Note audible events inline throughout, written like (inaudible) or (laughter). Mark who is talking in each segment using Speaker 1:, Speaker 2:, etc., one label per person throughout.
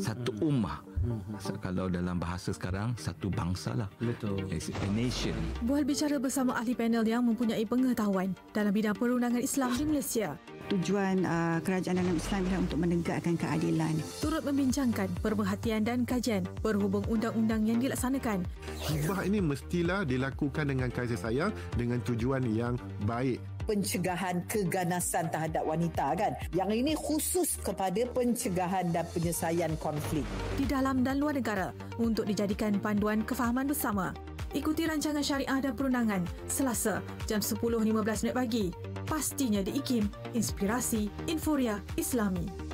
Speaker 1: satu hmm. ummah hmm.
Speaker 2: kalau dalam bahasa sekarang satu bangsa lah betul It's a nation
Speaker 3: buah bicara bersama ahli panel yang mempunyai pengetahuan dalam bidang perundangan Islam di Malaysia tujuan uh, kerajaan dalam Islam ialah untuk menegakkan keadilan turut membincangkan perhatian dan kajian berhubung undang-undang yang dilaksanakan hibah ini mestilah dilakukan dengan kasih sayang dengan tujuan yang baik pencegahan keganasan terhadap wanita kan. Yang ini khusus kepada pencegahan dan penyelesaian konflik. Di dalam dan luar negara untuk dijadikan panduan kefahaman bersama. Ikuti rancangan syariah dan perundangan Selasa jam 10.15 pagi. Pastinya di IKIM, Inspirasi, Inforia, Islami.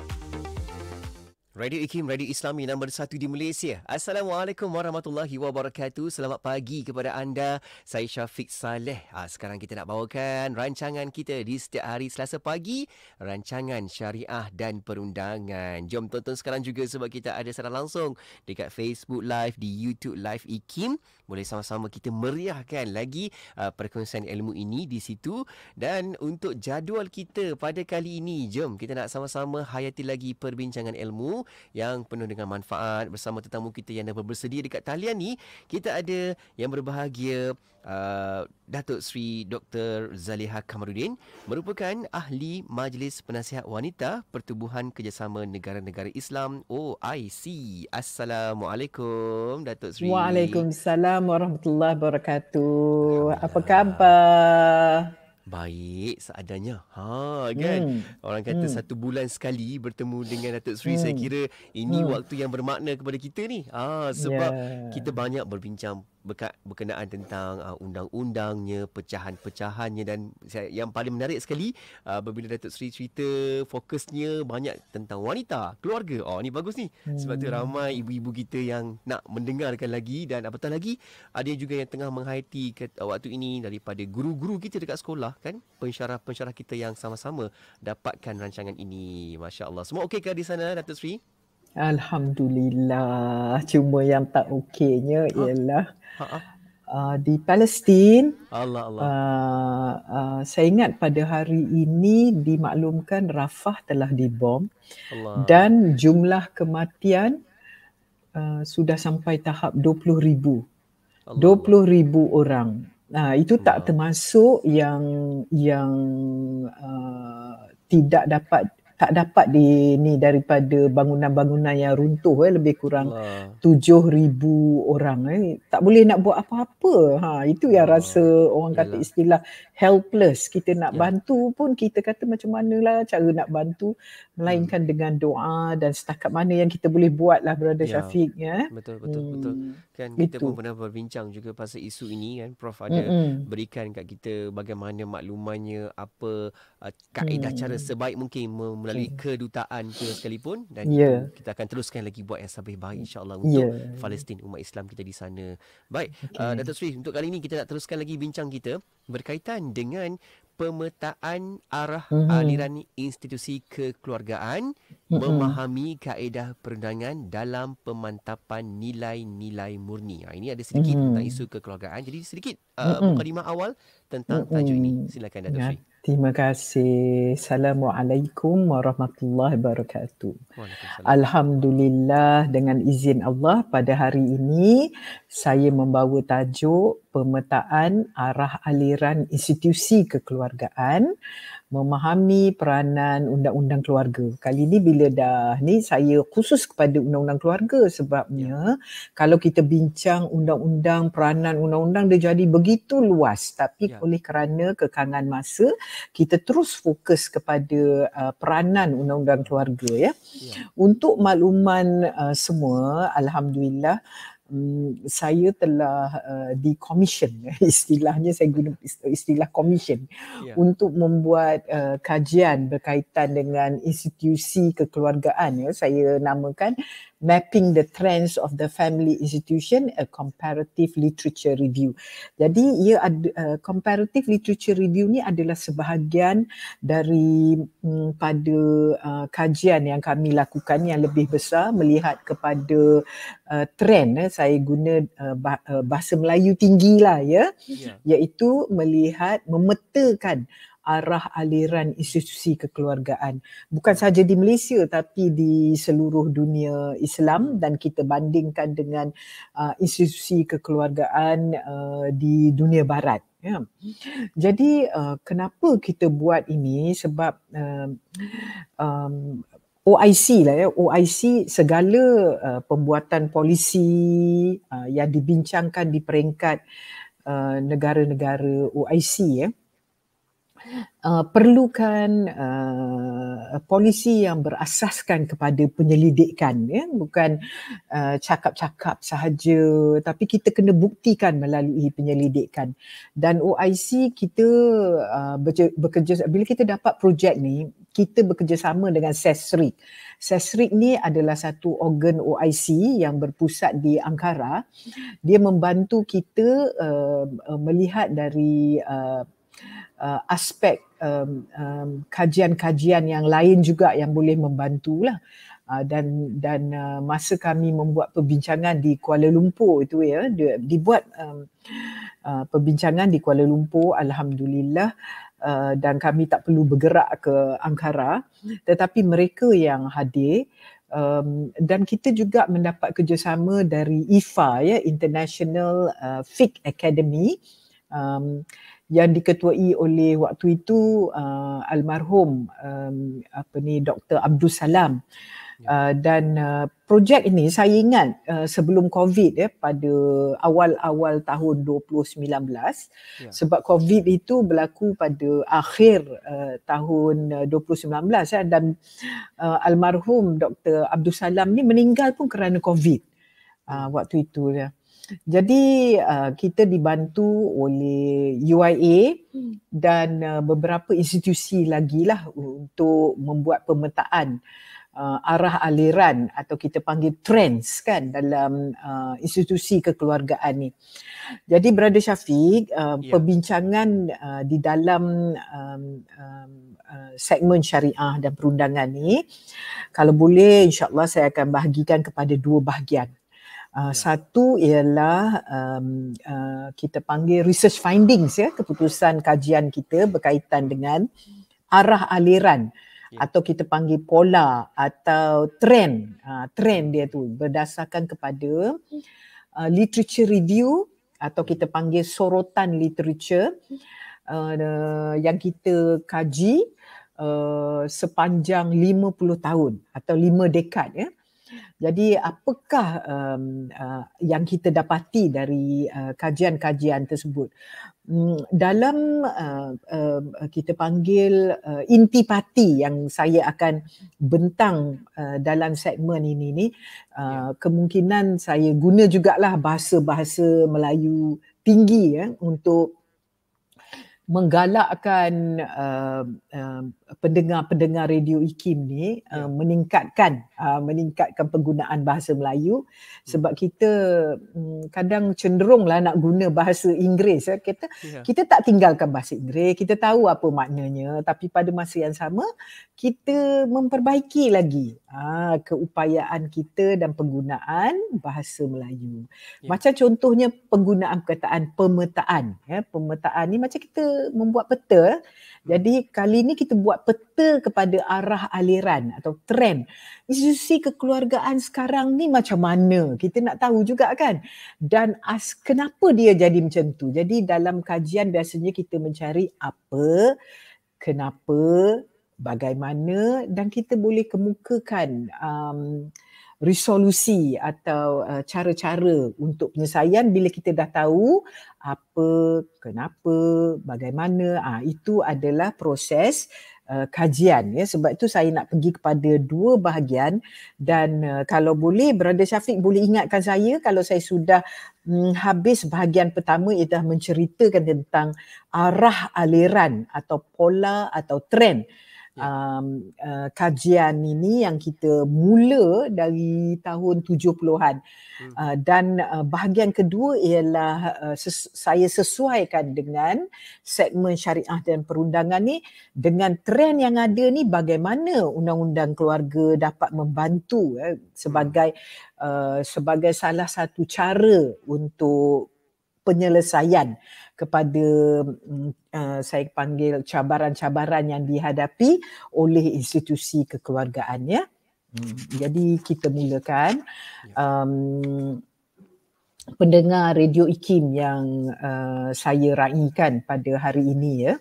Speaker 2: Radio IKIM, Radio Islami nombor satu di Malaysia. Assalamualaikum warahmatullahi wabarakatuh. Selamat pagi kepada anda. Saya Syafiq Saleh. Ha, sekarang kita nak bawakan rancangan kita di setiap hari selasa pagi. Rancangan syariah dan perundangan. Jom tonton sekarang juga sebab kita ada secara langsung dekat Facebook Live, di YouTube Live IKIM boleh sama-sama kita meriahkan lagi uh, perkongsian ilmu ini di situ dan untuk jadual kita pada kali ini jom kita nak sama-sama hayati lagi perbincangan ilmu yang penuh dengan manfaat bersama tetamu kita yang dah bersedia dekat talian ni kita ada yang berbahagia uh, Datuk Sri Dr. Zaliha Kamarudin merupakan ahli Majlis Penasihat Wanita Pertubuhan Kerjasama Negara-Negara Islam OIC. Assalamualaikum Datuk Sri. Waalaikumsalam
Speaker 3: warahmatullahi wabarakatuh. Apa khabar?
Speaker 2: baik seadanya. Ha kan. Hmm. Orang kata hmm. satu bulan sekali bertemu dengan Datuk Sri hmm. saya kira ini hmm. waktu yang bermakna kepada kita ni. ha, sebab yeah. kita banyak berbincang berka- berkenaan tentang uh, undang-undangnya, pecahan-pecahannya dan saya, yang paling menarik sekali uh, bila Datuk Seri cerita fokusnya banyak tentang wanita, keluarga. Oh, ni bagus ni. Hmm. Sebab tu hmm. ramai ibu-ibu kita yang nak mendengarkan lagi dan apatah lagi ada juga yang tengah menghayati ke, waktu ini daripada guru-guru kita dekat sekolah kan, pensyarah-pensyarah kita yang sama-sama dapatkan rancangan ini. Masya-Allah. Semua okey ke di sana Datuk Seri?
Speaker 3: Alhamdulillah. Cuma yang tak okeynya ha? ialah ha, ha? Uh, di Palestin. Allah Allah. Uh, uh, saya ingat pada hari ini dimaklumkan Rafah telah dibom Allah. dan jumlah kematian uh, sudah sampai tahap 20 ribu. Allah. 20 ribu orang. Nah, itu tak termasuk yang yang uh, tidak dapat tak dapat di ni daripada bangunan-bangunan yang runtuh eh lebih kurang tujuh ribu orang eh tak boleh nak buat apa-apa ha itu yang Allah. rasa orang kata Yalah. istilah helpless kita nak ya. bantu pun kita kata macam mana lah. cara nak bantu melainkan hmm. dengan doa dan setakat mana yang kita boleh buat lah brother ya. Syafiq ya
Speaker 2: betul betul hmm. betul kan kita pun pernah berbincang juga pasal isu ini kan prof ada Mm-mm. berikan kat kita bagaimana maklumannya apa uh, kaedah hmm. cara sebaik mungkin mem- melalui okay. Hmm. kedutaan ke sekalipun dan yeah. kita akan teruskan lagi buat yang lebih baik insyaallah ya. untuk yeah. Palestin umat Islam kita di sana. Baik, uh, okay. uh, Datuk Sri untuk kali ini kita nak teruskan lagi bincang kita berkaitan dengan pemetaan arah mm-hmm. aliran institusi kekeluargaan mm-hmm. memahami kaedah perundangan dalam pemantapan nilai-nilai murni. Ha, ini ada sedikit mm-hmm. tentang isu kekeluargaan. Jadi sedikit uh, mm-hmm. mukadimah awal
Speaker 1: tentang mm-hmm.
Speaker 3: tajuk ini. Hmm. Silakan Datuk ya. Sri. Yeah. Terima kasih. Assalamualaikum warahmatullahi wabarakatuh. Alhamdulillah dengan izin Allah pada hari ini saya membawa tajuk pemetaan arah aliran institusi kekeluargaan memahami peranan undang-undang keluarga. Kali ini bila dah ni saya khusus kepada undang-undang keluarga sebabnya ya. kalau kita bincang undang-undang peranan undang-undang dia jadi begitu luas tapi ya. oleh kerana kekangan masa kita terus fokus kepada uh, peranan undang-undang keluarga ya. ya. Untuk makluman uh, semua alhamdulillah uh, um, saya telah uh, di commission (laughs) istilahnya saya guna istilah commission yeah. untuk membuat uh, kajian berkaitan dengan institusi kekeluargaan ya saya namakan mapping the trends of the family institution a comparative literature review. Jadi ia ad, uh, comparative literature review ni adalah sebahagian dari um, pada uh, kajian yang kami lakukan yang lebih besar melihat kepada uh, trend eh. saya guna uh, uh bahasa Melayu tinggi lah, ya yeah. iaitu melihat memetakan arah aliran institusi kekeluargaan bukan sahaja di Malaysia tapi di seluruh dunia Islam dan kita bandingkan dengan uh, institusi kekeluargaan uh, di dunia barat ya. Jadi uh, kenapa kita buat ini sebab uh, um, um OIC lah ya OIC segala uh, pembuatan polisi uh, yang dibincangkan di peringkat uh, negara-negara OIC ya uh, perlukan uh, polisi yang berasaskan kepada penyelidikan ya bukan uh, cakap-cakap sahaja tapi kita kena buktikan melalui penyelidikan dan OIC kita uh, bekerja bila kita dapat projek ni kita bekerjasama dengan SESRIC. SESRIC ni adalah satu organ OIC yang berpusat di Ankara. Dia membantu kita uh, melihat dari uh, uh, aspek um, um, kajian-kajian yang lain juga yang boleh membantulah. Uh, dan dan uh, masa kami membuat perbincangan di Kuala Lumpur itu ya dia, dibuat um, uh, perbincangan di Kuala Lumpur alhamdulillah uh, dan kami tak perlu bergerak ke Angkara tetapi mereka yang hadir um, dan kita juga mendapat kerjasama dari IFA ya International uh, Fik Academy uh, um, yang diketuai oleh waktu itu uh, almarhum um, apa ni Dr Abdul Salam ya. uh, dan uh, projek ini saya ingat uh, sebelum covid ya eh, pada awal-awal tahun 2019 ya. sebab covid itu berlaku pada akhir uh, tahun 2019 uh, ya eh, dan uh, almarhum Dr Abdul Salam ni meninggal pun kerana covid uh, waktu itu ya eh. Jadi uh, kita dibantu oleh UIA hmm. dan uh, beberapa institusi lagi lah untuk membuat pemetaan uh, arah aliran atau kita panggil trends kan dalam uh, institusi kekeluargaan ni. Jadi Brother Syafiq, uh, yeah. perbincangan uh, di dalam um, um, uh, segmen syariah dan perundangan ni, kalau boleh insyaAllah saya akan bahagikan kepada dua bahagian. Uh, ya. satu ialah um, uh, kita panggil research findings ya keputusan kajian kita berkaitan dengan arah aliran okay. Ya. atau kita panggil pola atau trend uh, trend dia tu berdasarkan kepada uh, literature review atau kita panggil sorotan literature uh, uh, yang kita kaji uh, sepanjang 50 tahun atau 5 dekad ya. Yeah. Jadi apakah um, uh, yang kita dapati dari uh, kajian-kajian tersebut? Um, dalam uh, uh, kita panggil uh, intipati yang saya akan bentang uh, dalam segmen ini ini uh, ya. kemungkinan saya guna jugalah bahasa-bahasa Melayu tinggi ya untuk menggalakkan uh, uh, pendengar-pendengar radio IKIM ni ya. uh, meningkatkan uh, meningkatkan penggunaan bahasa Melayu ya. sebab kita um, kadang lah nak guna bahasa Inggeris ya. kita ya. kita tak tinggalkan bahasa Inggeris kita tahu apa maknanya tapi pada masa yang sama kita memperbaiki lagi uh, keupayaan kita dan penggunaan bahasa Melayu ya. macam contohnya penggunaan perkataan pemetaan ya pemetaan ni macam kita membuat peta ya. jadi kali ni kita buat buat peta kepada arah aliran atau trend. Institusi kekeluargaan sekarang ni macam mana? Kita nak tahu juga kan? Dan as kenapa dia jadi macam tu? Jadi dalam kajian biasanya kita mencari apa, kenapa, bagaimana dan kita boleh kemukakan um, resolusi atau uh, cara-cara untuk penyelesaian bila kita dah tahu apa, kenapa, bagaimana. Uh, itu adalah proses uh, uh, kajian ya sebab itu saya nak pergi kepada dua bahagian dan uh, kalau boleh brother Syafiq boleh ingatkan saya kalau saya sudah um, habis bahagian pertama ia dah menceritakan tentang arah aliran atau pola atau trend yeah. Ya. um, uh, kajian ini yang kita mula dari tahun 70-an. Hmm. Uh, dan uh, bahagian kedua ialah uh, ses- saya sesuaikan dengan segmen syariah dan perundangan ni dengan trend yang ada ni bagaimana undang-undang keluarga dapat membantu eh, sebagai hmm. uh, sebagai salah satu cara untuk penyelesaian kepada mm, uh, saya panggil cabaran-cabaran yang dihadapi oleh institusi kekeluargaannya. Hmm. Jadi kita mulakan ya. um, pendengar radio IKIM yang uh, saya raikan pada hari ini ya.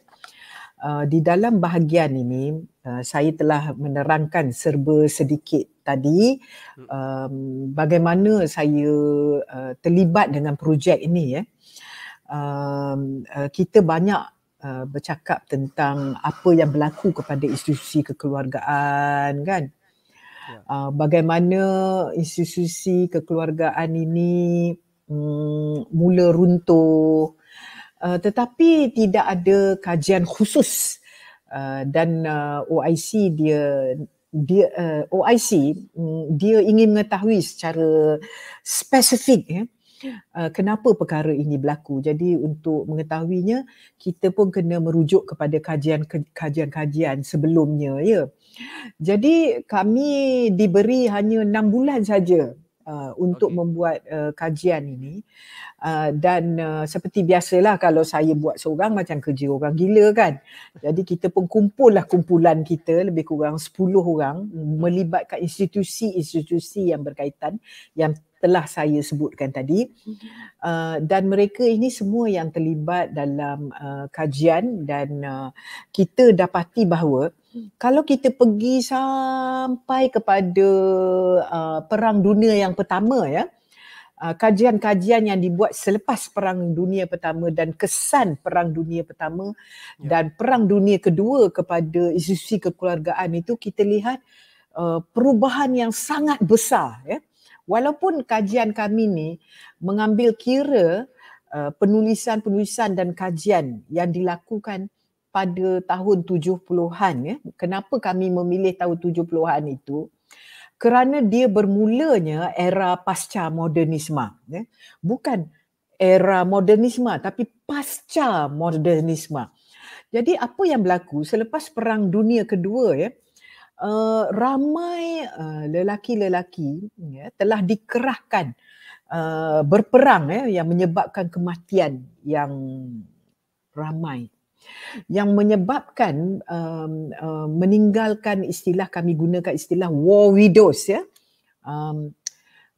Speaker 3: Uh, di dalam bahagian ini uh, saya telah menerangkan serba sedikit tadi hmm. um, bagaimana saya uh, terlibat dengan projek ini ya. Eh um, uh, kita banyak uh, bercakap tentang apa yang berlaku kepada institusi kekeluargaan kan ya. uh, bagaimana institusi kekeluargaan ini um, mula runtuh uh, tetapi tidak ada kajian khusus uh, dan uh, OIC dia dia uh, OIC mm, dia ingin mengetahui secara spesifik ya Eh, kenapa perkara ini berlaku. Jadi untuk mengetahuinya kita pun kena merujuk kepada kajian-kajian kajian sebelumnya ya. Jadi kami diberi hanya enam bulan saja uh, untuk okay. membuat uh, kajian ini uh, dan uh, seperti biasalah kalau saya buat seorang macam kerja orang gila kan. Jadi kita pun kumpul lah kumpulan kita lebih kurang 10 orang melibatkan institusi-institusi yang berkaitan yang telah saya sebutkan tadi mhm. uh, dan mereka ini semua yang terlibat dalam uh, kajian dan uh, kita dapati bahawa hmm. kalau kita pergi sampai kepada uh, perang dunia yang pertama ya uh, kajian-kajian yang dibuat selepas perang dunia pertama dan kesan perang dunia pertama ya. dan perang dunia kedua kepada institusi kekeluargaan itu kita lihat uh, perubahan yang sangat besar ya walaupun kajian kami ni mengambil kira uh, penulisan-penulisan dan kajian yang dilakukan pada tahun 70-an ya kenapa kami memilih tahun 70-an itu kerana dia bermulanya era pasca modernisme ya bukan era modernisme tapi pasca modernisme jadi apa yang berlaku selepas perang dunia kedua ya Eh, ramai uh, lelaki-lelaki ya, telah dikerahkan uh, berperang ya, yang menyebabkan kematian yang ramai yang menyebabkan um, uh, meninggalkan istilah kami gunakan istilah war widows ya um,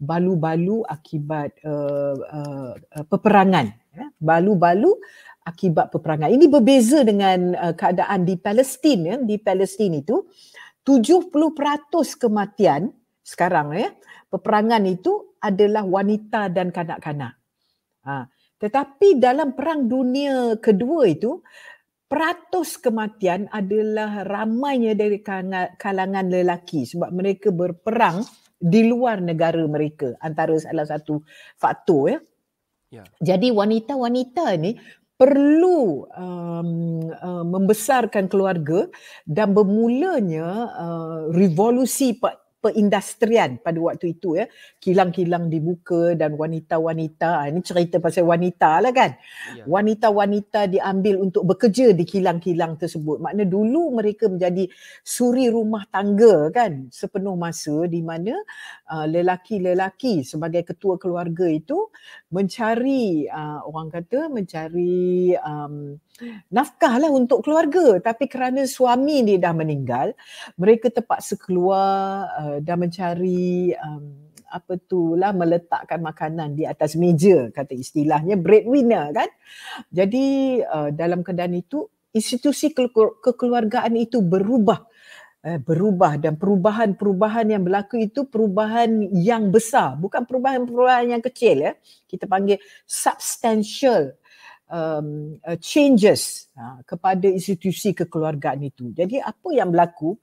Speaker 3: balu-balu akibat uh, uh, peperangan ya balu-balu akibat peperangan ini berbeza dengan uh, keadaan di Palestin ya di Palestin itu uh, 70% kematian sekarang ya peperangan itu adalah wanita dan kanak-kanak. Ha, tetapi dalam perang dunia kedua itu peratus kematian adalah ramainya dari kalangan lelaki sebab mereka berperang di luar negara mereka antara salah satu faktor ya. Ya. Jadi wanita-wanita ni perlu um, uh, membesarkan keluarga dan bermulanya uh, revolusi perindustrian pada waktu itu ya kilang-kilang dibuka dan wanita-wanita ah, ini cerita pasal wanita lah kan ya. wanita-wanita diambil untuk bekerja di kilang-kilang tersebut makna dulu mereka menjadi suri rumah tangga kan sepenuh masa di mana uh, lelaki-lelaki sebagai ketua keluarga itu mencari uh, orang kata mencari um, nafkah lah untuk keluarga tapi kerana suami dia dah meninggal mereka terpaksa keluar uh, Uh, dan mencari um, apa tu lah meletakkan makanan di atas meja kata istilahnya breadwinner kan. Jadi uh, dalam keadaan itu institusi kekeluargaan itu berubah eh, berubah dan perubahan-perubahan yang berlaku itu perubahan yang besar bukan perubahan-perubahan yang kecil ya kita panggil substantial um, uh, changes uh, kepada institusi kekeluargaan itu jadi apa yang berlaku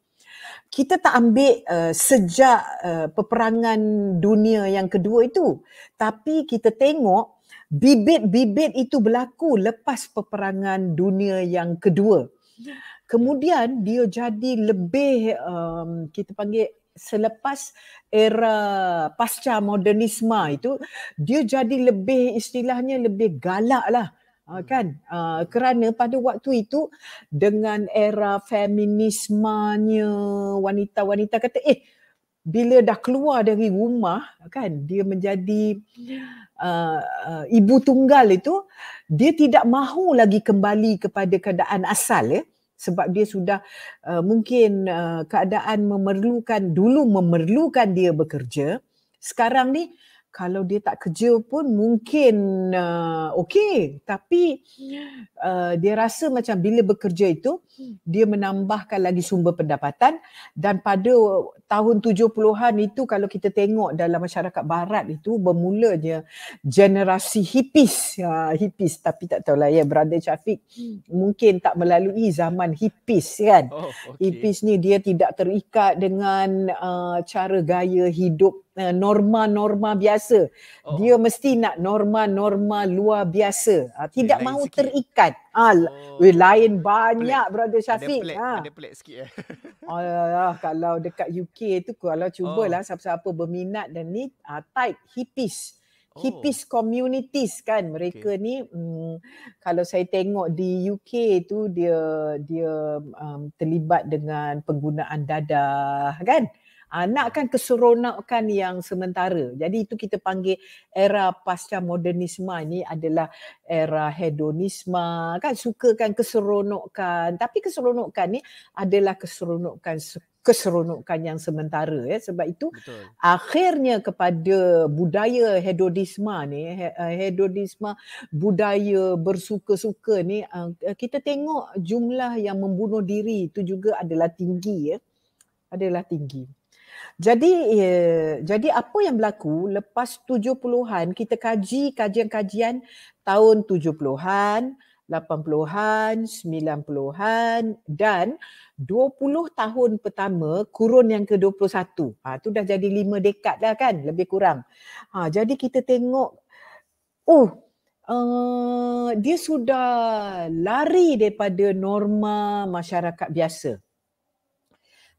Speaker 3: kita tak ambil uh, sejak uh, peperangan dunia yang kedua itu tapi kita tengok bibit-bibit itu berlaku lepas peperangan dunia yang kedua kemudian dia jadi lebih um, kita panggil selepas era pasca modernisme itu dia jadi lebih istilahnya lebih galak lah. Uh, kan uh, kerana pada waktu itu dengan era feminismanya wanita-wanita kata eh bila dah keluar dari rumah kan dia menjadi uh, uh, ibu tunggal itu dia tidak mahu lagi kembali kepada keadaan asal ya sebab dia sudah uh, mungkin uh, keadaan memerlukan dulu memerlukan dia bekerja sekarang ni kalau dia tak kerja pun mungkin uh, okey tapi uh, dia rasa macam bila bekerja itu hmm. dia menambahkan lagi sumber pendapatan dan pada tahun 70-an itu kalau kita tengok dalam masyarakat barat itu bermulanya generasi hipis, ya uh, hippies tapi tak tahu lah ya brother Chafiq hmm. mungkin tak melalui zaman hipis kan oh, okay. hippies ni dia tidak terikat dengan uh, cara gaya hidup norma-norma eh, biasa. Oh. Dia mesti nak norma-norma luar biasa. Uh, tidak ah, oh. eh, mahu terikat. Al, oh. lain banyak pelik. brother Syafiq. Ada pelik, ha. ada pelik sikit eh. (laughs) Alah, kalau dekat UK tu kalau cubalah oh. siapa-siapa berminat dan ni uh, tight hippies. Oh. Hippies communities kan mereka okay. ni um, kalau saya tengok di UK tu dia dia um, terlibat dengan penggunaan dadah kan. Uh, ah, nak kan keseronokan yang sementara. Jadi itu kita panggil era pasca modernisme ini adalah era hedonisme. Kan sukakan keseronokan. Tapi keseronokan ni adalah keseronokan keseronokan yang sementara ya sebab itu Betul. akhirnya kepada budaya hedonisme ni eh, hedonisme budaya bersuka-suka ni ah, eh, kita tengok jumlah yang membunuh diri itu juga adalah tinggi ya adalah tinggi jadi eh, jadi apa yang berlaku lepas 70-an kita kaji kajian-kajian tahun 70-an, 80-an, 90-an dan 20 tahun pertama kurun yang ke-21. Ha tu dah jadi 5 dekad dah kan lebih kurang. Ha jadi kita tengok oh Uh, dia sudah lari daripada norma masyarakat biasa.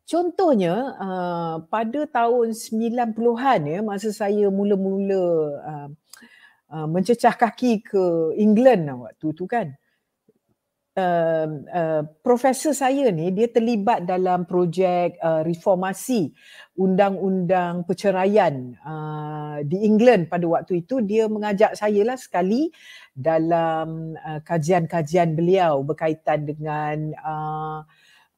Speaker 3: Contohnya uh, pada tahun 90-an ya masa saya mula-mula uh, uh, mencecah kaki ke England lah waktu tu kan. Uh, uh, profesor saya ni dia terlibat dalam projek uh, reformasi undang-undang perceraian uh, di England pada waktu itu dia mengajak saya lah sekali dalam uh, kajian-kajian beliau berkaitan dengan uh,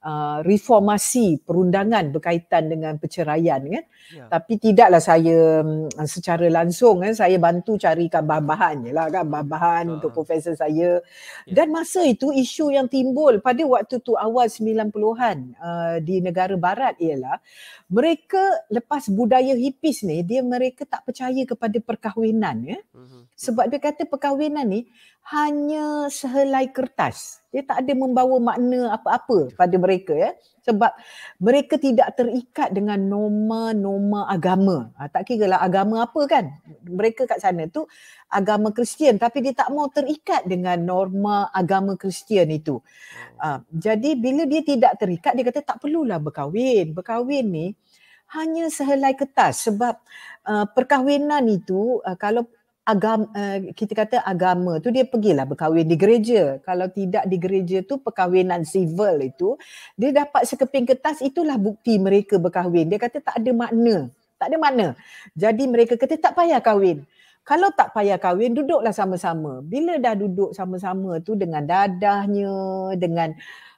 Speaker 3: Uh, reformasi perundangan berkaitan dengan perceraian kan. Ya. Tapi tidaklah saya mm, secara langsung kan saya bantu carikan bahan-bahan je lah kan bahan-bahan ha. untuk ah. profesor saya. Ya. Dan masa itu isu yang timbul pada waktu tu awal 90-an uh, di negara barat ialah mereka lepas budaya hipis ni dia mereka tak percaya kepada perkahwinan ya. Uh-huh. Sebab dia kata perkahwinan ni hanya sehelai kertas. Dia tak ada membawa makna apa-apa pada mereka ya. Sebab mereka tidak terikat dengan norma-norma agama. Ha, tak kira lah agama apa kan. Mereka kat sana tu agama Kristian tapi dia tak mau terikat dengan norma agama Kristian itu. Ha, jadi bila dia tidak terikat dia kata tak perlulah berkahwin. Berkahwin ni hanya sehelai kertas sebab uh, perkahwinan itu uh, kalau agam uh, kita kata agama tu dia pergilah berkahwin di gereja kalau tidak di gereja tu perkahwinan civil itu dia dapat sekeping kertas itulah bukti mereka berkahwin dia kata tak ada makna tak ada makna jadi mereka kata tak payah kahwin kalau tak payah kahwin duduklah sama-sama bila dah duduk sama-sama tu dengan dadahnya dengan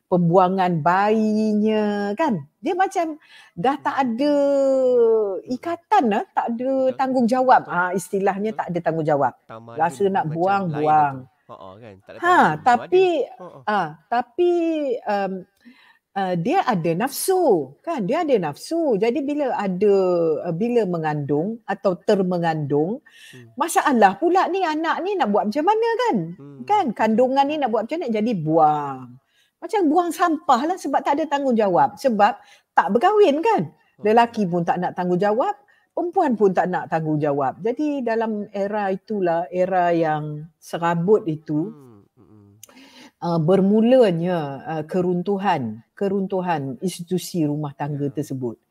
Speaker 3: pembuangan bayinya kan dia macam dah tak hmm. ada ikatan lah tak ada tanggungjawab ha, istilahnya tak ada tanggungjawab rasa nak buang buang
Speaker 1: Oh, ha, kan? ha tapi
Speaker 3: ha. ha, tapi um, uh, dia ada nafsu kan? Dia ada nafsu. Jadi bila ada uh, bila mengandung atau termengandung, hmm. masalah pula ni anak ni nak buat macam mana kan? Hmm. Kan kandungan ni nak buat macam mana? Jadi buang. Hmm. Macam buang sampah lah sebab tak ada tanggungjawab. Sebab tak berkahwin kan. Lelaki pun tak nak tanggungjawab. Perempuan pun tak nak tanggungjawab. Jadi dalam era itulah, era yang serabut itu, hmm, hmm, hmm. uh, bermulanya uh, keruntuhan, keruntuhan institusi rumah tangga ya. tersebut.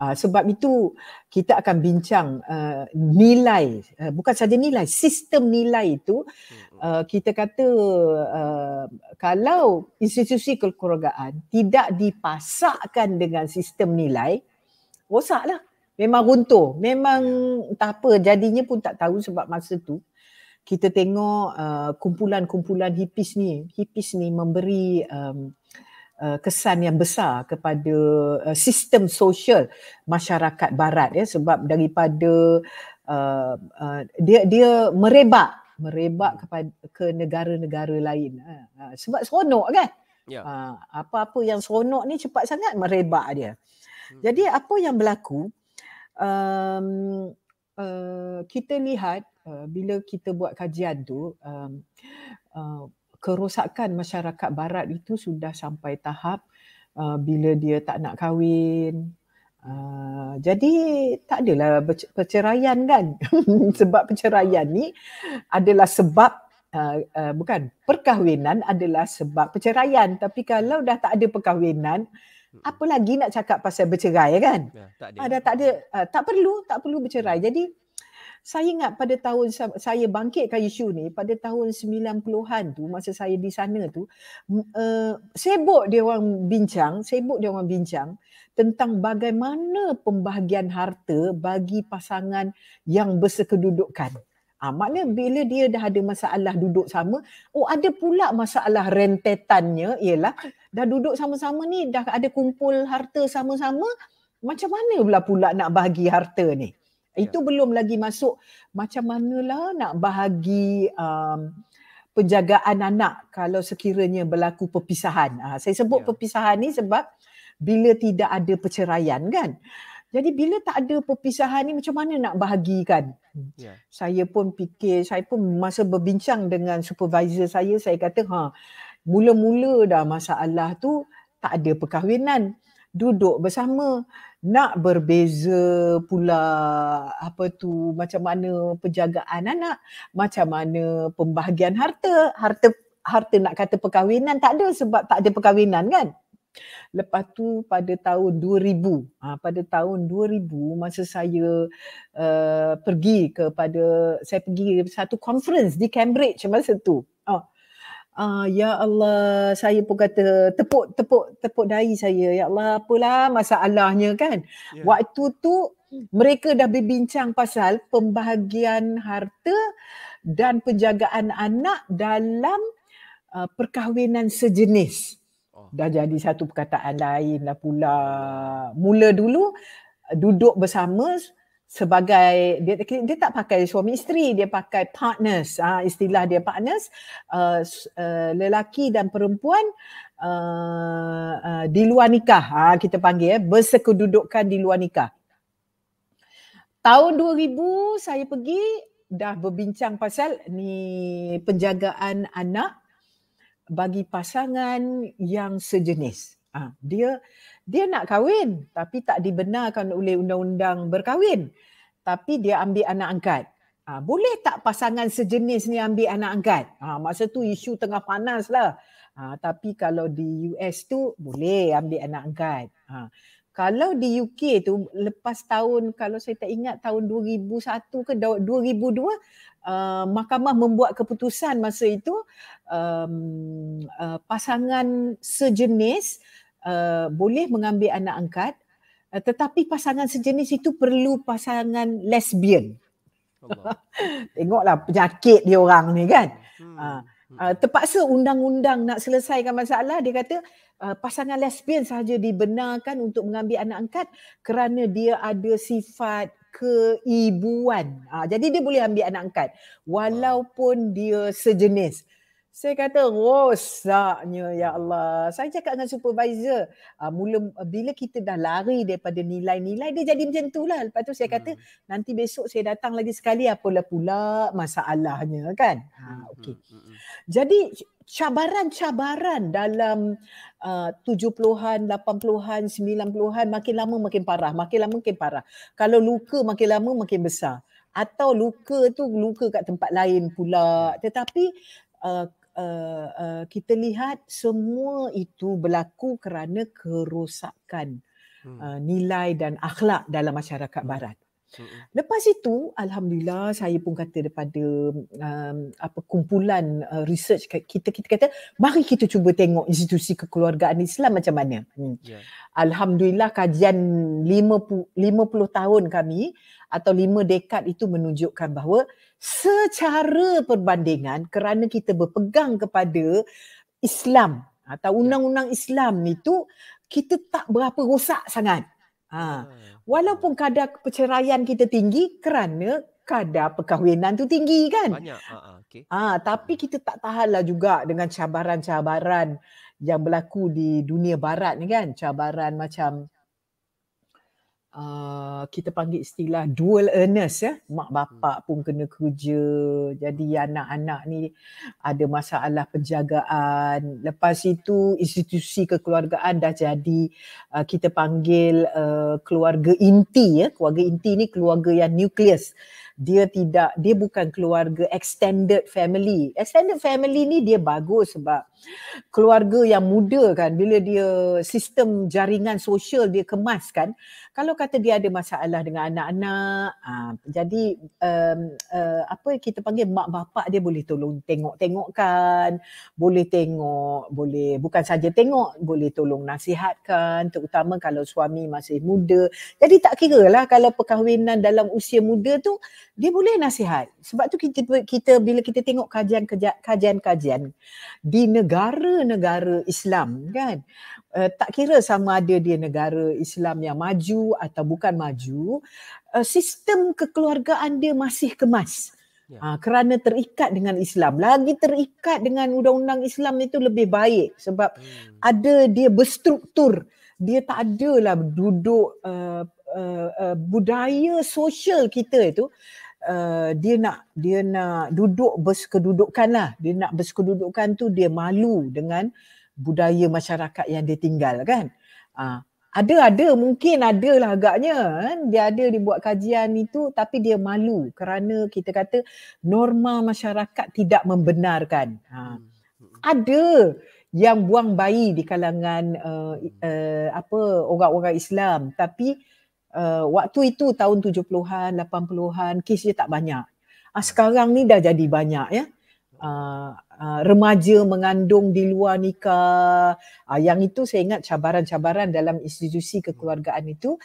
Speaker 3: Uh, sebab itu kita akan bincang uh, nilai, uh, bukan saja nilai, sistem nilai itu uh, kita kata uh, kalau institusi kekeluargaan tidak dipasakkan dengan sistem nilai, rosaklah. Memang runtuh. Memang ya. tak apa jadinya pun tak tahu sebab masa tu kita tengok uh, kumpulan-kumpulan hipis ni, hipis ni memberi um, uh, Uh, kesan yang besar kepada uh, sistem sosial masyarakat barat ya sebab daripada uh, uh, dia dia merebak merebak kepada ke negara-negara lain uh, uh, sebab seronok kan ya. uh, apa-apa yang seronok ni cepat sangat merebak dia hmm. jadi apa yang berlaku um, uh, kita lihat uh, bila kita buat kajian tu um, uh, kerosakan masyarakat barat itu sudah sampai tahap uh, bila dia tak nak kahwin uh, jadi tak adalah perceraian kan (laughs) sebab perceraian ni adalah sebab Uh, uh, bukan perkahwinan adalah sebab perceraian tapi kalau dah tak ada perkahwinan hmm. apa lagi nak cakap pasal bercerai kan ya, tak ada uh, dah tak ada uh, tak perlu tak perlu bercerai jadi saya ingat pada tahun saya bangkitkan isu ni pada tahun 90-an tu masa saya di sana tu uh, sibuk dia orang bincang sibuk dia orang bincang tentang bagaimana pembahagian harta bagi pasangan yang bersekedudukan ha, maknanya bila dia dah ada masalah duduk sama oh ada pula masalah rentetannya ialah dah duduk sama-sama ni dah ada kumpul harta sama-sama macam mana pula pula nak bagi harta ni Ya. Itu belum lagi masuk macam manalah nak bahagi um, penjagaan anak kalau sekiranya berlaku perpisahan. Uh, saya sebut ya. perpisahan ni sebab bila tidak ada perceraian kan. Jadi bila tak ada perpisahan ni macam mana nak bahagikan? Yeah. Saya pun fikir, saya pun masa berbincang dengan supervisor saya, saya kata ha, mula-mula dah masalah tu tak ada perkahwinan. Duduk bersama nak berbeza pula apa tu macam mana penjagaan anak macam mana pembahagian harta harta harta nak kata perkahwinan tak ada sebab tak ada perkahwinan kan lepas tu pada tahun 2000 ha, pada tahun 2000 masa saya uh, pergi kepada saya pergi satu conference di Cambridge masa tu Uh, ya Allah, saya pun kata tepuk tepuk tepuk dahi saya. Ya Allah, apalah masalahnya kan? Yeah. Waktu tu mereka dah berbincang pasal pembahagian harta dan penjagaan anak dalam uh, perkahwinan sejenis. Oh. Dah jadi satu perkataan lain lah pula. Mula dulu duduk bersama sebagai dia, dia tak pakai suami isteri dia pakai partners ah istilah dia partners uh, uh, lelaki dan perempuan uh, uh, di luar nikah ah kita panggil ya eh, bersekedudukan di luar nikah tahun 2000 saya pergi dah berbincang pasal ni penjagaan anak bagi pasangan yang sejenis ah dia dia nak kahwin tapi tak dibenarkan oleh undang-undang berkahwin tapi dia ambil anak angkat ha, boleh tak pasangan sejenis ni ambil anak angkat ha, masa tu isu tengah panas lah ha, tapi kalau di US tu boleh ambil anak angkat ha, kalau di UK tu lepas tahun kalau saya tak ingat tahun 2001 ke 2002 Uh, mahkamah membuat keputusan masa itu um, uh, pasangan sejenis Uh, boleh mengambil anak angkat uh, tetapi pasangan sejenis itu perlu pasangan lesbian. (laughs) Tengoklah penyakit dia orang ni kan. Hmm. Uh, uh, terpaksa undang-undang nak selesaikan masalah dia kata uh, pasangan lesbian sahaja dibenarkan untuk mengambil anak angkat kerana dia ada sifat keibuan. Uh, jadi dia boleh ambil anak angkat walaupun dia sejenis. Uh, saya kata rosaknya oh, ya Allah. Saya cakap dengan supervisor, uh, mula bila kita dah lari daripada nilai-nilai dia jadi macam itulah. Lepas tu saya kata hmm. nanti besok saya datang lagi sekali apa apalah pula masalahnya kan. Ah, hmm. Ha okey. Hmm, hmm. Jadi cabaran-cabaran dalam uh, 70-an, 80-an, 90-an makin lama makin parah, makin lama makin parah. Kalau luka makin lama makin besar atau luka tu luka kat tempat lain pula. Tetapi Uh, uh, uh, kita lihat semua itu berlaku kerana kerosakan uh, nilai dan akhlak dalam masyarakat barat. Hmm. Lepas itu, alhamdulillah saya pun kata daripada um, apa kumpulan uh, research kita kita kata mari kita cuba tengok institusi kekeluargaan Islam macam mana. Hmm. Yeah. Alhamdulillah kajian 50 50 tahun kami atau 5 dekad itu menunjukkan bahawa secara perbandingan kerana kita berpegang kepada Islam atau ya. undang-undang Islam itu kita tak berapa rosak sangat. Ha. Hmm. Walaupun kadar perceraian kita tinggi kerana kadar perkahwinan tu tinggi kan. Banyak. Ha, ha okay. ha, tapi kita tak tahanlah juga dengan cabaran-cabaran yang berlaku di dunia barat ni kan. Cabaran macam uh, kita panggil istilah dual earners ya. Mak bapak hmm. pun kena kerja. Jadi anak-anak ni ada masalah penjagaan. Lepas itu institusi kekeluargaan dah jadi uh, kita panggil uh, keluarga inti ya. Keluarga inti ni keluarga yang nucleus dia tidak dia bukan keluarga extended family extended family ni dia bagus sebab keluarga yang muda kan bila dia sistem jaringan sosial dia kemas kan kalau kata dia ada masalah dengan anak-anak ah, jadi um, uh, apa kita panggil mak bapak dia boleh tolong tengok tengok kan, boleh tengok boleh bukan saja tengok boleh tolong nasihatkan terutama kalau suami masih muda jadi tak kira lah kalau perkahwinan dalam usia muda tu dia boleh nasihat. Sebab tu kita kita bila kita tengok kajian kajian kajian di negara-negara Islam kan. Uh, tak kira sama ada dia negara Islam yang maju atau bukan maju, uh, sistem kekeluargaan dia masih kemas. Ha, kerana terikat dengan Islam lagi terikat dengan undang-undang Islam itu lebih baik sebab hmm. ada dia berstruktur dia tak adalah duduk uh, uh, uh, budaya sosial kita itu Uh, dia nak dia nak duduk bersekedudukan lah. Dia nak bersekedudukan tu dia malu dengan budaya masyarakat yang dia tinggal kan. Uh, ah, ada-ada mungkin ada lah agaknya kan. Dia ada dibuat kajian itu tapi dia malu kerana kita kata norma masyarakat tidak membenarkan. Ha. Ada yang buang bayi di kalangan uh, uh, apa orang-orang Islam tapi uh, waktu itu tahun 70-an, 80-an, kes dia tak banyak. Uh, sekarang ni dah jadi banyak ya. Uh, uh, remaja mengandung di luar nikah. Uh, yang itu saya ingat cabaran-cabaran dalam institusi kekeluargaan itu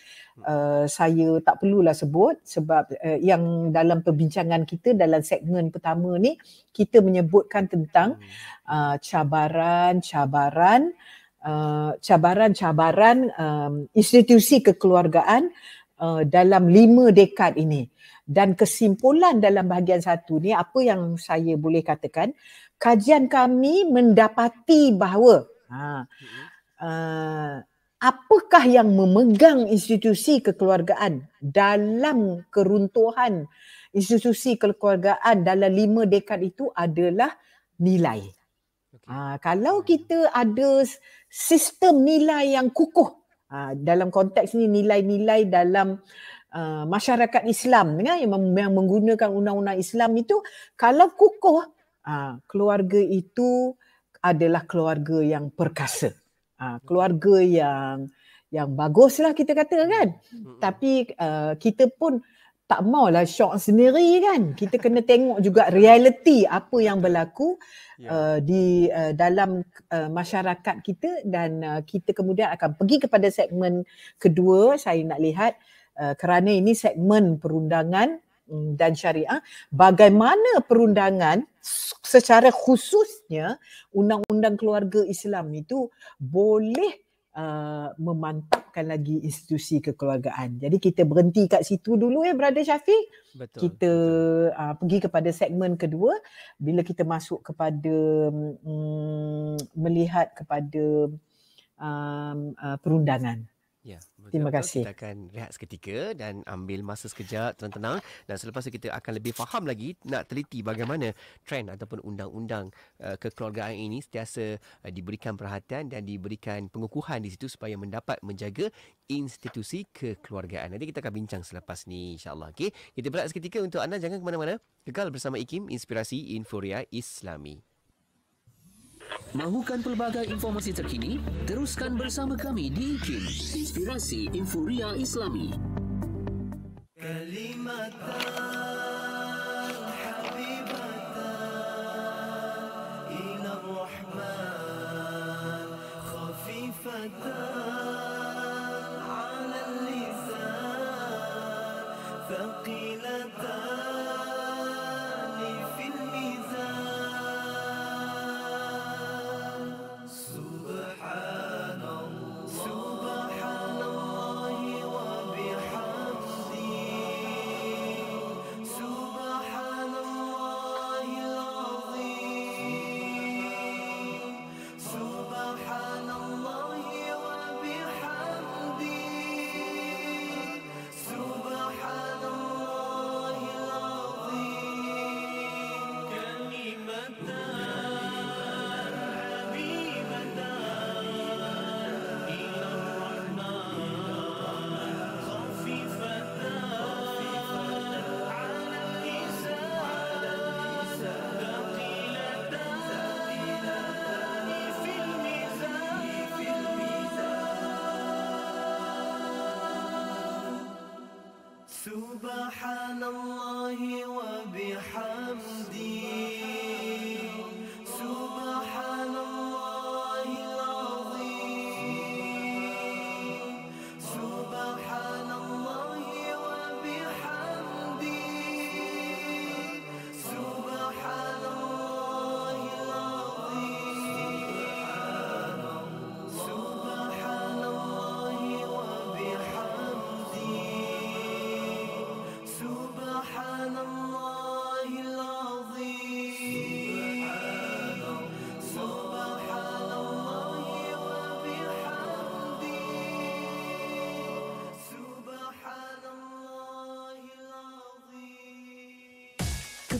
Speaker 3: uh, saya tak perlulah sebut sebab uh, yang dalam perbincangan kita dalam segmen pertama ni kita menyebutkan tentang uh, cabaran-cabaran Uh, cabaran-cabaran um, institusi kekeluargaan uh, dalam lima dekad ini. Dan kesimpulan dalam bahagian satu ni apa yang saya boleh katakan kajian kami mendapati bahawa ha, uh, apakah yang memegang institusi kekeluargaan dalam keruntuhan institusi kekeluargaan dalam lima dekad itu adalah nilai. Ha, kalau kita ada sistem nilai yang kukuh ha, dalam konteks ni nilai-nilai dalam uh, masyarakat Islam ya, yang, mem- yang menggunakan undang-undang Islam itu, kalau kukuh ha, keluarga itu adalah keluarga yang perkasa, ha, keluarga yang yang baguslah kita kata kan. Mm-hmm. Tapi uh, kita pun uh, tak maulah shock sendiri kan. Kita kena tengok juga realiti apa yang berlaku yeah. uh, di uh, dalam uh, masyarakat kita dan uh, kita kemudian akan pergi kepada segmen kedua saya nak lihat uh, kerana ini segmen perundangan um, dan syariah bagaimana perundangan secara khususnya undang-undang keluarga Islam itu boleh Uh, memantapkan lagi institusi kekeluargaan. Jadi kita berhenti kat situ dulu ya Brother Syafiq. Betul. Kita betul. Uh, pergi kepada segmen kedua bila kita masuk kepada um, melihat kepada um, uh, perundangan.
Speaker 2: Ya, betul. Terima kasih. Kita akan rehat seketika dan ambil masa sekejap tenang-tenang dan selepas itu kita akan lebih faham lagi nak teliti bagaimana trend ataupun undang-undang uh, kekeluargaan ini sentiasa uh, diberikan perhatian dan diberikan pengukuhan di situ supaya mendapat menjaga institusi kekeluargaan. Nanti kita akan bincang selepas ni insya-Allah. Okey. Kita berehat seketika untuk anda jangan ke mana-mana. Kekal bersama Ikim Inspirasi Inforia Islami. Mahukan pelbagai informasi terkini? Teruskan bersama kami di Kim Inspirasi Inforia Islami.
Speaker 1: Kalimatan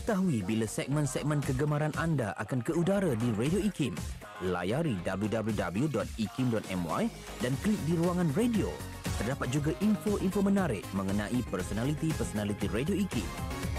Speaker 2: mengetahui bila segmen-segmen kegemaran anda akan ke udara di Radio IKIM, layari www.ikim.my dan klik di ruangan radio. Terdapat juga info-info menarik mengenai personaliti-personaliti Radio IKIM.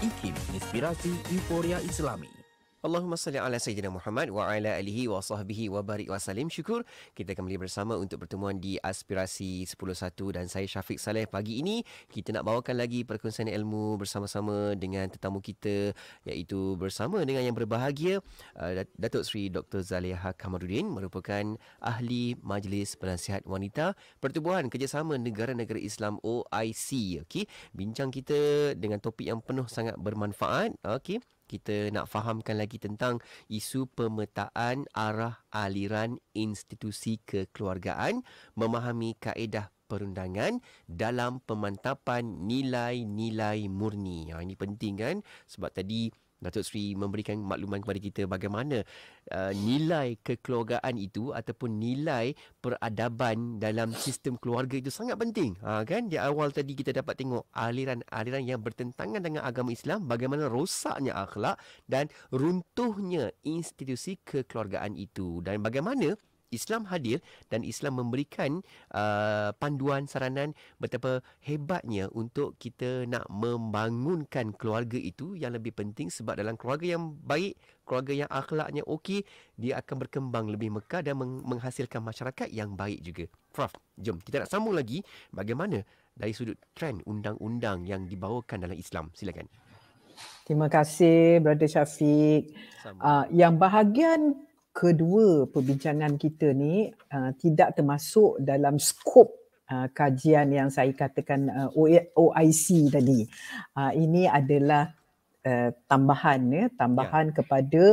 Speaker 2: IKIM, Inspirasi Euforia Islami. Allahumma salli ala Sayyidina Muhammad wa ala alihi wa sahbihi wa barik wa salim. Syukur kita kembali bersama untuk pertemuan di Aspirasi 101 dan saya Syafiq Saleh pagi ini. Kita nak bawakan lagi perkongsian ilmu bersama-sama dengan tetamu kita iaitu bersama dengan yang berbahagia uh, Datuk Sri Dr. Zaliha Kamarudin merupakan Ahli Majlis Penasihat Wanita Pertubuhan Kerjasama Negara-Negara Islam OIC. Okay. Bincang kita dengan topik yang penuh sangat bermanfaat. Okay kita nak fahamkan lagi tentang isu pemetaan arah aliran institusi kekeluargaan memahami kaedah perundangan dalam pemantapan nilai-nilai murni. Ha, ini penting kan sebab tadi Datuk Sri memberikan makluman kepada kita bagaimana uh, nilai kekeluargaan itu ataupun nilai peradaban dalam sistem keluarga itu sangat penting. Ha, kan di awal tadi kita dapat tengok aliran-aliran yang bertentangan dengan agama Islam bagaimana rosaknya akhlak dan runtuhnya institusi kekeluargaan itu dan bagaimana Islam hadir dan Islam memberikan uh, panduan saranan betapa hebatnya untuk kita nak membangunkan keluarga itu yang lebih penting sebab dalam keluarga yang baik keluarga yang akhlaknya okey dia akan berkembang lebih mekar dan menghasilkan masyarakat yang baik juga. Prof, jom kita nak sambung lagi bagaimana dari sudut trend undang-undang yang dibawakan dalam Islam. Silakan.
Speaker 3: Terima kasih Brother Syafiq. Uh, yang bahagian kedua perbincangan kita ni uh, tidak termasuk dalam skop uh, kajian yang saya katakan uh, OIC tadi. Uh, ini adalah uh, tambahan ya tambahan ya. kepada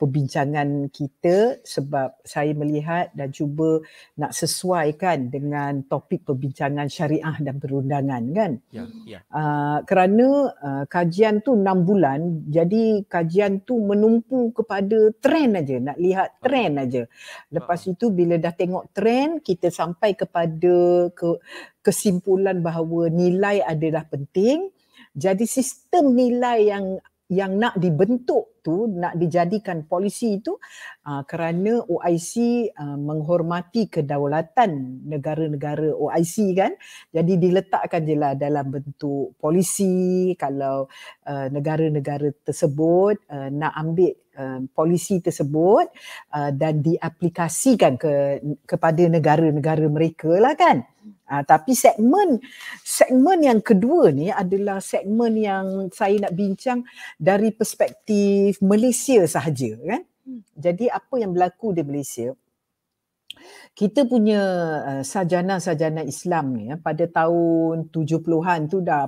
Speaker 3: perbincangan kita sebab saya melihat dan cuba nak sesuaikan dengan topik perbincangan syariah dan perundangan kan ya ya uh, kerana uh, kajian tu enam bulan jadi kajian tu menumpu kepada trend aja nak lihat trend uh. aja lepas uh. itu bila dah tengok trend kita sampai kepada ke kesimpulan bahawa nilai adalah penting jadi sistem nilai yang yang nak dibentuk itu nak dijadikan polisi itu ah, kerana OIC ah, menghormati kedaulatan negara-negara OIC kan jadi diletakkan jelah dalam bentuk polisi kalau ah, negara-negara tersebut nak ambil polisi tersebut dan diaplikasikan ke kepada negara-negara mereka lah kan. Uh, tapi segmen segmen yang kedua ni adalah segmen yang saya nak bincang dari perspektif Malaysia sahaja kan hmm. jadi apa yang berlaku di Malaysia kita punya uh, sajana-sajana Islam ni eh, pada tahun 70-an tu dah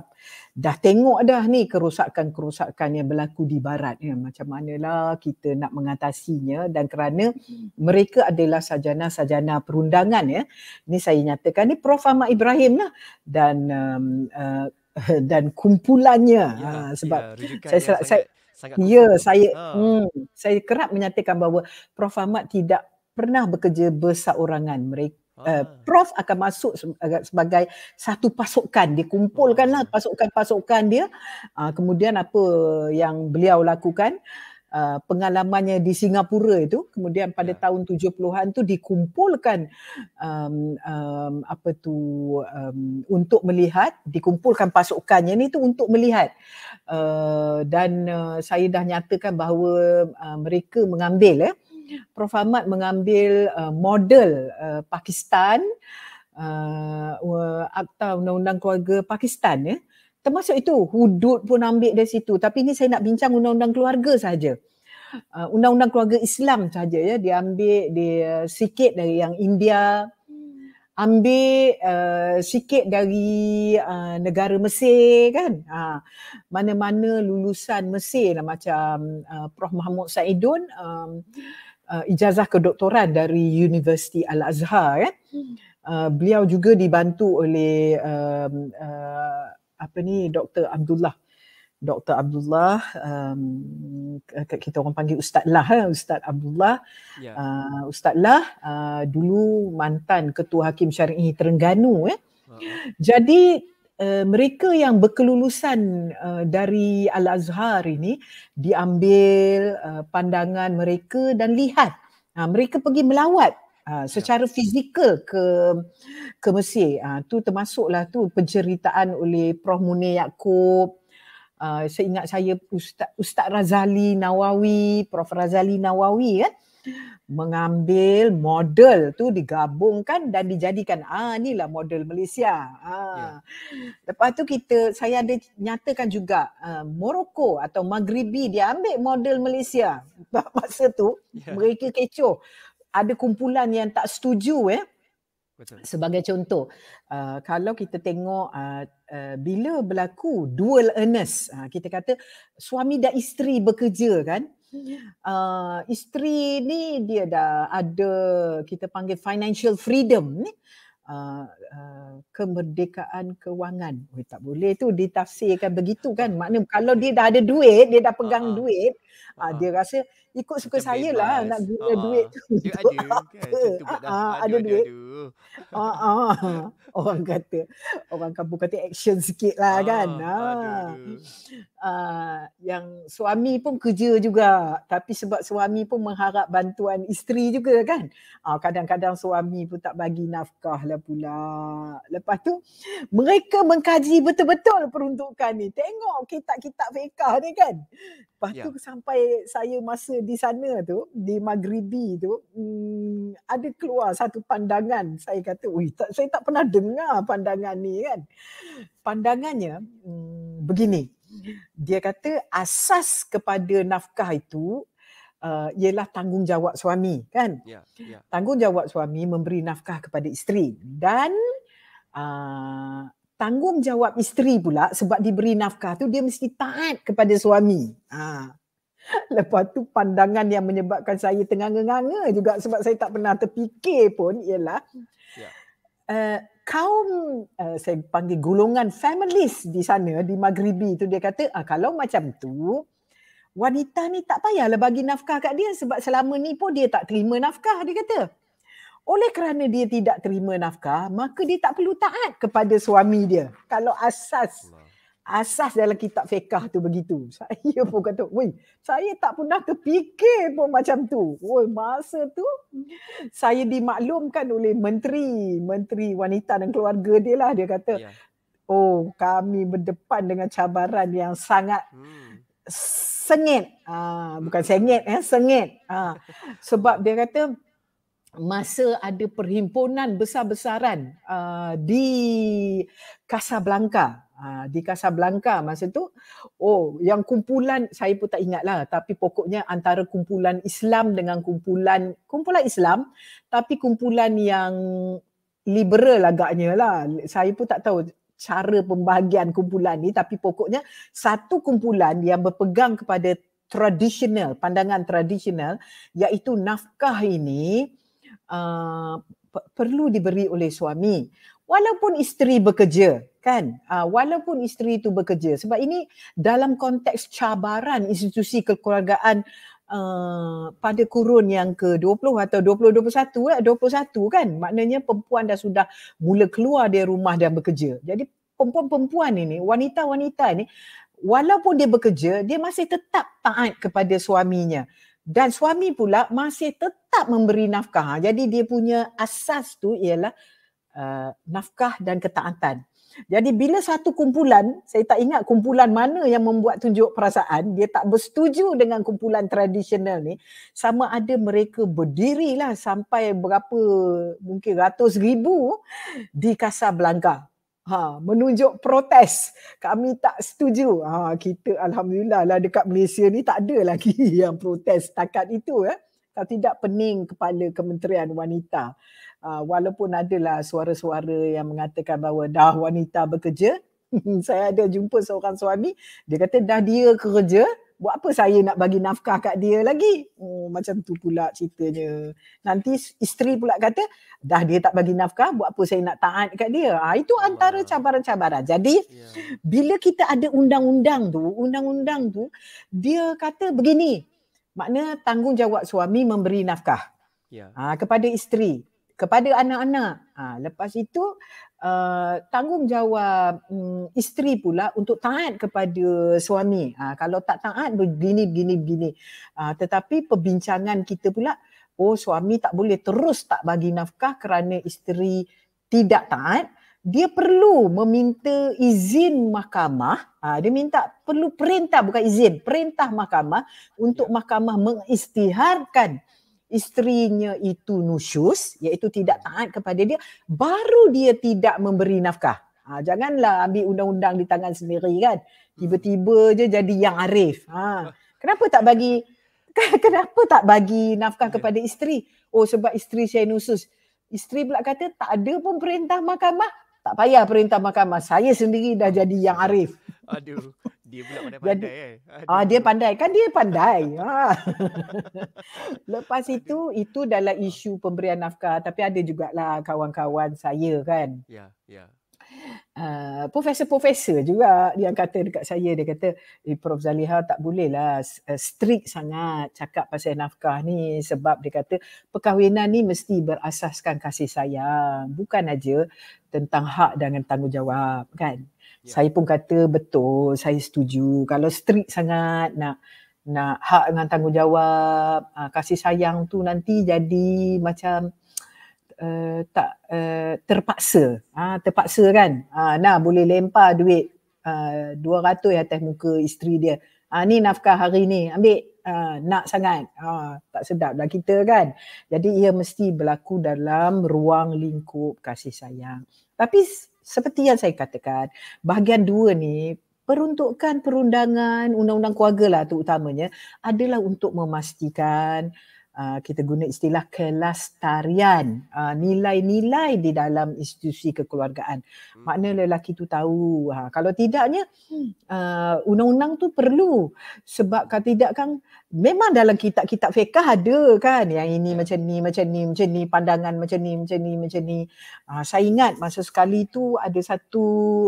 Speaker 3: dah tengok dah ni kerosakan-kerosakan yang berlaku di barat ya macam manalah kita nak mengatasinya dan kerana hmm. mereka adalah sajana-sajana perundangan ya ni saya nyatakan ni Prof Ahmad Ibrahim lah dan um, uh, (laughs) dan kumpulannya ya, ah, sebab ya, saya, saya, saya sangat Ya, kutu. saya ha. hmm, saya kerap menyatakan bahawa Prof Ahmad tidak pernah bekerja bersaorangan. Mereka ha. Uh, eh, prof akan masuk eh, sebagai satu pasukan dia kumpulkanlah oh. pasukan-pasukan dia uh, kemudian apa yang beliau lakukan uh, Uh, pengalamannya di Singapura itu kemudian pada ya. tahun 70-an tu dikumpulkan um, um, apa tu um, untuk melihat dikumpulkan pasukannya ni tu untuk melihat uh, dan uh, saya dah nyatakan bahawa uh, mereka mengambil eh Prof Ahmad mengambil uh, model uh, Pakistan uh, akta undang-undang keluarga Pakistan ya eh termasuk itu hudud pun ambil dari situ tapi ini saya nak bincang undang-undang keluarga saja uh, undang-undang keluarga Islam saja ya diambil di uh, sikit dari yang India ambil uh, sikit dari uh, negara Mesir kan uh, mana-mana lulusan Mesir lah, macam uh, Prof Muhammad Saidun um, uh, ijazah kedoktoran dari University Al-Azhar kan uh, beliau juga dibantu oleh apa ni Dr Abdullah Dr Abdullah um, kita orang panggil Ustaz Lah ha? Ustaz Abdullah ya. uh, Ustaz Lah uh, dulu mantan ketua hakim syar'i Terengganu eh uh-huh. jadi Uh, mereka yang berkelulusan uh, dari Al Azhar ini diambil uh, pandangan mereka dan lihat uh, mereka pergi melawat Ha, ya. secara ya. fizikal ke ke Mesir. Uh, tu termasuklah tu penceritaan oleh Prof Munir Yaakob Uh, saya ingat saya Ustaz, Ustaz Razali Nawawi, Prof Razali Nawawi kan mengambil model tu digabungkan dan dijadikan ah lah model Malaysia. Ah. Yeah. Lepas tu kita saya ada nyatakan juga uh, Morocco atau Maghribi dia ambil model Malaysia. (laughs) Masa tu yeah. mereka kecoh ada kumpulan yang tak setuju ya. Eh. Sebagai contoh, uh, kalau kita tengok uh, uh, bila berlaku dual earners, uh, kita kata suami dan isteri bekerja kan. Uh, isteri ni dia dah ada kita panggil financial freedom ni. Uh, uh, kemerdekaan kewangan. Oh, tak boleh tu ditafsirkan begitu kan. Maknanya kalau dia dah ada duit, dia dah pegang uh-huh. duit, uh, uh-huh. dia rasa ikut suka macam saya lah nak guna uh ah. duit tu. (laughs) Dia ada kan? Ha, uh-huh. ada, ada duit. Ha, uh-huh. (laughs) orang kata, orang kampung kata action sikit lah uh kan. uh Uh, yang suami pun kerja juga. Tapi sebab suami pun mengharap bantuan isteri juga kan. Uh, kadang-kadang suami pun tak bagi nafkah lah pula. Lepas tu, mereka mengkaji betul-betul peruntukan ni. Tengok kitab-kitab fiqah ni kan. Lepas yeah. tu sampai saya masa di sana tu, di Maghribi tu, hmm, ada keluar satu pandangan. Saya kata, tak, saya tak pernah dengar pandangan ni kan. Pandangannya hmm, begini. Dia kata asas kepada nafkah itu uh, ialah tanggungjawab suami kan.
Speaker 1: Yeah, yeah.
Speaker 3: Tanggungjawab suami memberi nafkah kepada isteri. Dan uh, tanggungjawab isteri pula sebab diberi nafkah tu dia mesti taat kepada suami. Ha. Lepas tu pandangan yang menyebabkan saya tenganga-nganga juga sebab saya tak pernah terfikir pun ialah yeah. Ya. uh, kaum uh, saya panggil golongan families di sana di Maghribi tu dia kata ah, kalau macam tu wanita ni tak payahlah bagi nafkah kat dia sebab selama ni pun dia tak terima nafkah dia kata. Oleh kerana dia tidak terima nafkah, maka dia tak perlu taat kepada suami dia. Kalau asas asas dalam kitab fiqh tu begitu. (laughs) Saya pun kata, "Woi, saya tak pernah terfikir pun macam tu." Woi, masa tu saya dimaklumkan oleh menteri, menteri wanita dan keluarga dia lah dia kata, yeah. "Oh, kami berdepan dengan cabaran yang sangat hmm. sengit." Ah, bukan sengit eh, sengit. Ah, sebab dia kata masa ada perhimpunan besar-besaran uh, di Casablanca. Ha, di Casablanca masa tu oh yang kumpulan saya pun tak ingat lah. tapi pokoknya antara kumpulan Islam dengan kumpulan kumpulan Islam tapi kumpulan yang liberal agaknya lah saya pun tak tahu cara pembahagian kumpulan ni tapi pokoknya satu kumpulan yang berpegang kepada tradisional pandangan tradisional iaitu nafkah ini uh, perlu diberi oleh suami walaupun isteri bekerja kan uh, walaupun isteri itu bekerja sebab ini dalam konteks cabaran institusi kekeluargaan Uh, pada kurun yang ke-20 atau 2021 21 eh, kan maknanya perempuan dah sudah mula keluar dari rumah dan bekerja jadi perempuan-perempuan ini wanita-wanita ini walaupun dia bekerja dia masih tetap taat kepada suaminya dan suami pula masih tetap memberi nafkah. Ha, jadi dia punya asas tu ialah uh, nafkah dan ketaatan. Jadi bila satu kumpulan, saya tak ingat kumpulan mana yang membuat tunjuk perasaan, dia tak bersetuju dengan kumpulan tradisional ni, sama ada mereka berdirilah sampai berapa mungkin ratus ribu di Casablanca ha, menunjuk protes. Kami tak setuju. Ha, kita Alhamdulillah lah dekat Malaysia ni tak ada lagi (laughs) yang protes takat itu. Ya. Eh. Kalau tidak pening kepala Kementerian Wanita. Ha, walaupun adalah suara-suara yang mengatakan bahawa dah wanita bekerja. (laughs) Saya ada jumpa seorang suami. Dia kata dah dia kerja buat apa saya nak bagi nafkah kat dia lagi? Oh, macam tu pula ceritanya. Nanti isteri pula kata, dah dia tak bagi nafkah, buat apa saya nak taat kat dia? Ha, itu Allah. antara cabaran-cabaran. Jadi, yeah. bila kita ada undang-undang tu, undang-undang tu, dia kata begini, makna tanggungjawab suami memberi nafkah yeah. Ya. ha, kepada isteri, kepada anak-anak. Ha, lepas itu, uh, tanggungjawab um, isteri pula untuk taat kepada suami. Uh, kalau tak taat begini begini begini. Uh, tetapi perbincangan kita pula oh suami tak boleh terus tak bagi nafkah kerana isteri tidak taat. Dia perlu meminta izin mahkamah. Ah, dia minta perlu perintah bukan izin, perintah mahkamah untuk ya. mahkamah mengistiharkan isterinya itu nusyus iaitu tidak taat kepada dia baru dia tidak memberi nafkah ha, janganlah ambil undang-undang di tangan sendiri kan tiba-tiba je jadi yang arif ha, kenapa tak bagi (laughs) kenapa tak bagi nafkah ya. kepada isteri oh sebab isteri saya nusyus isteri pula kata tak ada pun perintah mahkamah tak payah perintah mahkamah saya sendiri dah jadi yang arif
Speaker 2: aduh dia pula pandai-pandai
Speaker 3: kan. Ah dia pandai kan dia pandai. (laughs) Ah. Lepas itu itu dalam isu pemberian nafkah tapi ada juga lah kawan-kawan saya kan. Ya, yeah, ya. Yeah. Uh, profesor-profesor juga yang kata dekat saya dia kata eh, Prof Zaliha tak boleh lah eh, strict sangat cakap pasal nafkah ni sebab dia kata perkahwinan ni mesti berasaskan kasih sayang bukan aja tentang hak dan tanggungjawab kan Ya. saya pun kata betul saya setuju kalau strict sangat nak nak hak dengan tanggungjawab uh, kasih sayang tu nanti jadi macam Uh, tak uh, terpaksa ha, terpaksa kan ha, nah boleh lempar duit uh, 200 atas muka isteri dia ha, ni nafkah hari ni ambil uh, nak sangat ha, tak sedap lah kita kan jadi ia mesti berlaku dalam ruang lingkup kasih sayang tapi seperti yang saya katakan, bahagian dua ni peruntukan perundangan undang-undang keluarga lah tu utamanya adalah untuk memastikan Ah, kita guna istilah kelas tarian uh, ah, nilai-nilai di dalam institusi kekeluargaan hmm. makna lelaki tu tahu ha, kalau tidaknya uh, undang-undang tu perlu sebab kalau tidak kan memang dalam kitab-kitab fiqah ada kan yang ini hmm. macam ni macam ni macam ni pandangan macam ni macam ni macam ni uh, saya ingat masa sekali tu ada satu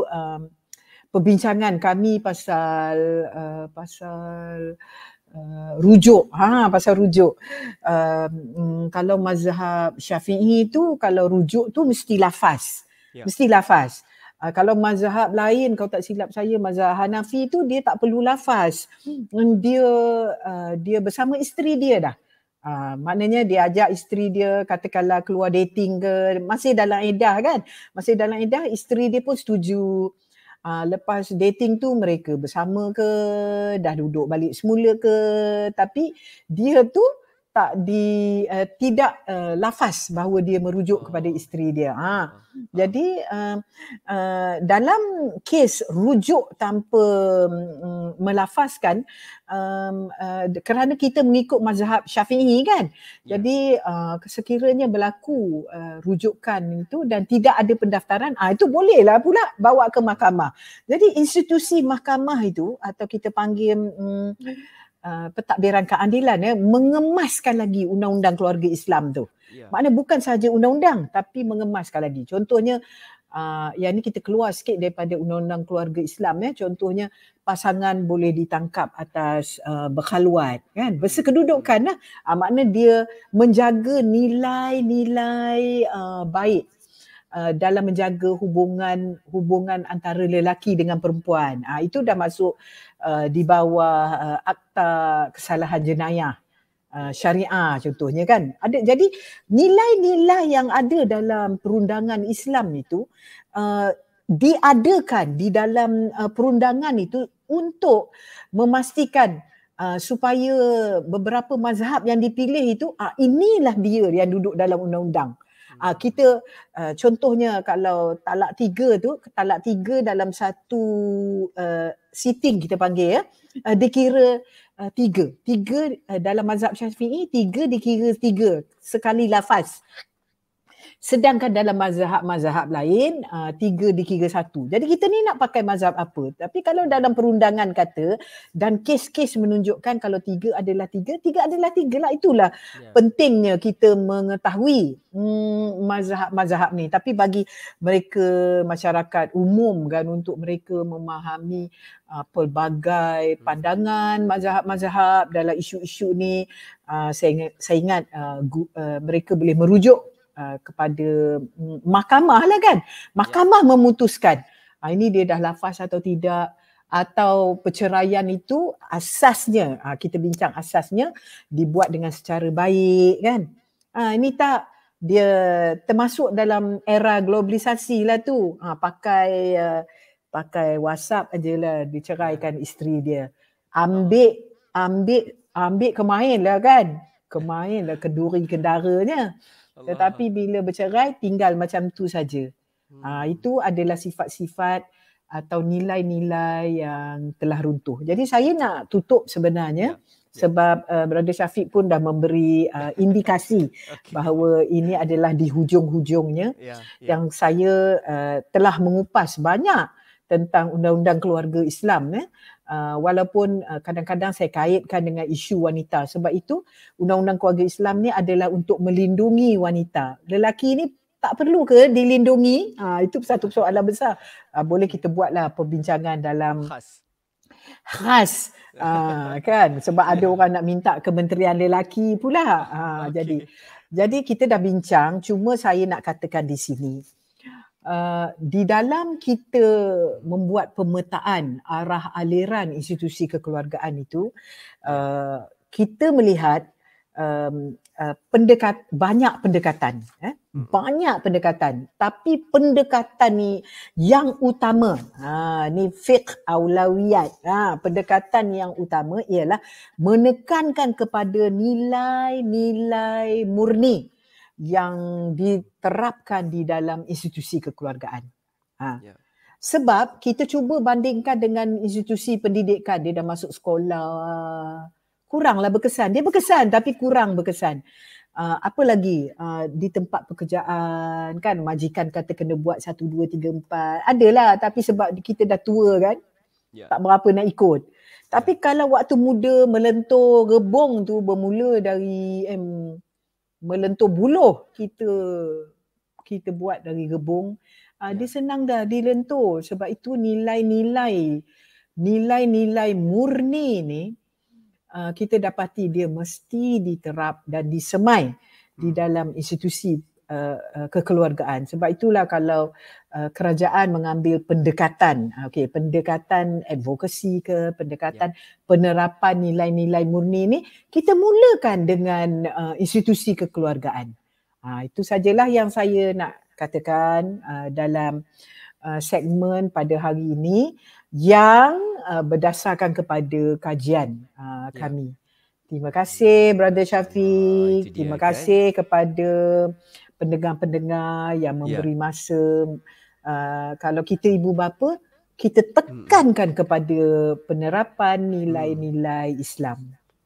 Speaker 3: um, perbincangan kami pasal uh, pasal uh, rujuk ha pasal rujuk uh, mm, kalau mazhab syafi'i tu kalau rujuk tu mesti lafaz yeah. mesti lafaz uh, kalau mazhab lain kau tak silap saya mazhab hanafi tu dia tak perlu lafaz hmm. dia uh, dia bersama isteri dia dah Uh, maknanya dia ajak isteri dia katakanlah keluar dating ke masih dalam edah kan masih dalam edah isteri dia pun setuju Uh, lepas dating tu mereka bersama ke, dah duduk balik semula ke, tapi dia tu tak di uh, tidak uh, lafaz bahawa dia merujuk hmm. kepada isteri dia. Ha. Hmm. Jadi uh, uh, dalam kes rujuk tanpa um, melafazkan um, uh, kerana kita mengikut mazhab Syafi'i kan. Ya. Jadi uh, sekiranya berlaku uh, rujukan itu dan tidak ada pendaftaran ah uh, itu bolehlah pula bawa ke mahkamah. Jadi institusi mahkamah itu atau kita panggil um, Uh, pentadbiran keadilan ya mengemaskan lagi undang-undang keluarga Islam tu. Ya. Maknanya bukan sahaja undang-undang tapi mengemaskan lagi. Contohnya uh, yang ni kita keluar sikit daripada undang-undang keluarga Islam ya. Contohnya pasangan boleh ditangkap atas uh, berkhaluat kan. Bersekedudukanlah. Uh, ah, maknanya dia menjaga nilai-nilai uh, baik Uh, dalam menjaga hubungan hubungan antara lelaki dengan perempuan. Uh, itu dah masuk uh, di bawah uh, akta kesalahan jenayah uh, syariah contohnya kan. Ada jadi nilai-nilai yang ada dalam perundangan Islam itu uh, diadakan di dalam uh, perundangan itu untuk memastikan Uh, supaya beberapa mazhab yang dipilih itu uh, inilah dia yang duduk dalam undang-undang. Uh, Ha, kita uh, contohnya kalau talak tiga tu, talak tiga dalam satu uh, sitting kita panggil ya, uh, dikira uh, tiga. Tiga uh, dalam mazhab syafi'i, tiga dikira tiga sekali lafaz. Sedangkan dalam mazhab-mazhab lain, uh, tiga dikira satu. Jadi kita ni nak pakai mazhab apa? Tapi kalau dalam perundangan kata dan kes-kes menunjukkan kalau tiga adalah tiga, tiga adalah tiga lah. Itulah yeah. pentingnya kita mengetahui mm, mazhab-mazhab ni. Tapi bagi mereka masyarakat umum kan untuk mereka memahami uh, pelbagai hmm. pandangan mazhab-mazhab dalam isu-isu ni, uh, saya ingat uh, gu, uh, mereka boleh merujuk Uh, kepada mm, mahkamah lah kan. Mahkamah ya. memutuskan ha, ini dia dah lafaz atau tidak atau perceraian itu asasnya ha, kita bincang asasnya dibuat dengan secara baik kan. Ha, ini tak dia termasuk dalam era globalisasi lah tu. Ha, pakai uh, pakai WhatsApp aje lah diceraikan ya. isteri dia. Ya. Ambil ambil ambil kemain lah kan. Kemain lah keduri kendaranya. Tetapi bila bercerai tinggal macam tu saja. Hmm. Uh, itu adalah sifat-sifat atau nilai-nilai yang telah runtuh. Jadi saya nak tutup sebenarnya yeah. Yeah. sebab uh, Brother Syafiq pun dah memberi uh, (laughs) indikasi okay. bahawa ini adalah di hujung-hujungnya yeah. Yeah. yang saya uh, telah mengupas banyak tentang undang-undang keluarga Islam eh uh, walaupun uh, kadang-kadang saya kaitkan dengan isu wanita sebab itu undang-undang keluarga Islam ni adalah untuk melindungi wanita lelaki ni tak perlu ke dilindungi ha, itu satu soalan besar ha, boleh kita buatlah perbincangan dalam khas khas ha, kan sebab ada orang nak minta kementerian lelaki pula ha, okay. jadi jadi kita dah bincang cuma saya nak katakan di sini Uh, di dalam kita membuat pemetaan arah aliran institusi kekeluargaan itu, uh, kita melihat um, uh, pendekat banyak pendekatan, eh? Hmm. banyak pendekatan. Tapi pendekatan ni yang utama, ha, ni fiqh aulawiyat. Ha, pendekatan yang utama ialah menekankan kepada nilai-nilai murni yang diterapkan di dalam institusi kekeluargaan. Ha. Yeah. Sebab kita cuba bandingkan dengan institusi pendidikan dia dah masuk sekolah kuranglah berkesan. Dia berkesan tapi kurang berkesan. Uh, apa lagi uh, di tempat pekerjaan kan majikan kata kena buat satu dua tiga empat adalah tapi sebab kita dah tua kan yeah. tak berapa nak ikut tapi yeah. kalau waktu muda melentur rebung tu bermula dari eh, melentur buluh kita kita buat dari gebung ah, ya. dia senang dah dilentur sebab itu nilai-nilai nilai-nilai murni ni ah, kita dapati dia mesti diterap dan disemai hmm. di dalam institusi Eh, eh, kekeluargaan. Sebab itulah kalau eh, kerajaan mengambil pendekatan, ah, okay, pendekatan advokasi ke, pendekatan yeah. penerapan nilai-nilai murni ini, kita mulakan dengan institusi kekeluargaan. Ah, itu sajalah yang saya nak katakan dalam segmen pada hari ini yang berdasarkan kepada kajian ya. kami. Yeah. Terima kasih Brother ah, Syafiq. Oh, Terima kasih okay. kepada pendengar-pendengar yang ya. memberi ya. masa uh, kalau kita ibu bapa kita tekankan hmm. kepada penerapan nilai-nilai hmm. Islam.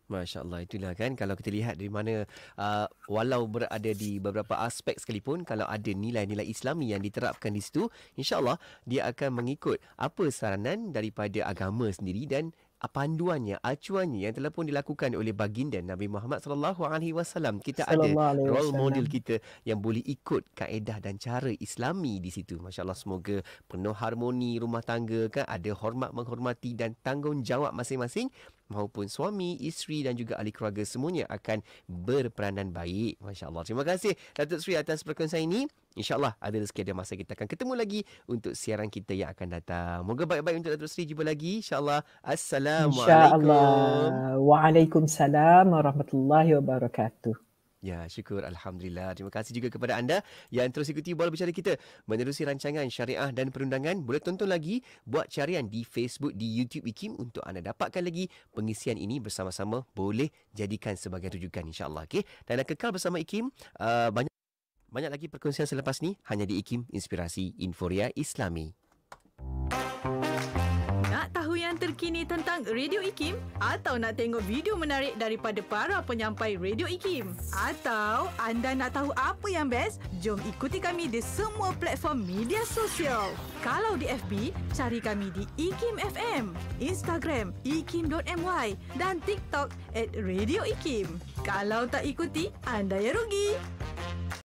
Speaker 2: Masya Allah itulah kan kalau kita lihat di mana uh, walau berada di beberapa aspek sekalipun kalau ada nilai-nilai Islam yang diterapkan di situ insya Allah dia akan mengikut apa saranan daripada agama sendiri dan Ah, panduannya, acuannya yang telah pun dilakukan oleh baginda Nabi Muhammad sallallahu alaihi wasallam. Kita ada role model kita yang boleh ikut kaedah dan cara Islami di situ. Masya-Allah semoga penuh harmoni rumah tangga kan ada hormat menghormati dan tanggungjawab masing-masing maupun suami, isteri dan juga ahli keluarga semuanya akan berperanan baik. Masya Allah. Terima kasih Datuk Sri atas perkongsian saya ini. Allah ada rezeki ada masa kita akan ketemu lagi untuk siaran kita yang akan datang. Moga baik-baik untuk Datuk Sri. Jumpa lagi. Insya Allah. Assalamualaikum. InsyaAllah.
Speaker 3: Waalaikumsalam. Warahmatullahi wabarakatuh.
Speaker 2: Ya, syukur Alhamdulillah. Terima kasih juga kepada anda yang terus ikuti Bola Bicara kita menerusi rancangan syariah dan perundangan. Boleh tonton lagi buat carian di Facebook, di YouTube Ikim untuk anda dapatkan lagi pengisian ini bersama-sama boleh jadikan sebagai rujukan insyaAllah. Okay? Dan nak kekal bersama Ikim, uh, banyak banyak lagi perkongsian selepas ni hanya di Ikim Inspirasi Inforia Islami
Speaker 3: terkini tentang Radio IKIM atau nak tengok video menarik daripada para penyampai Radio IKIM? Atau anda nak tahu apa yang best? Jom ikuti kami di semua platform media sosial. Kalau di FB, cari kami di IKIM FM, Instagram ikim.my dan TikTok at Radio IKIM. Kalau tak ikuti, anda yang rugi.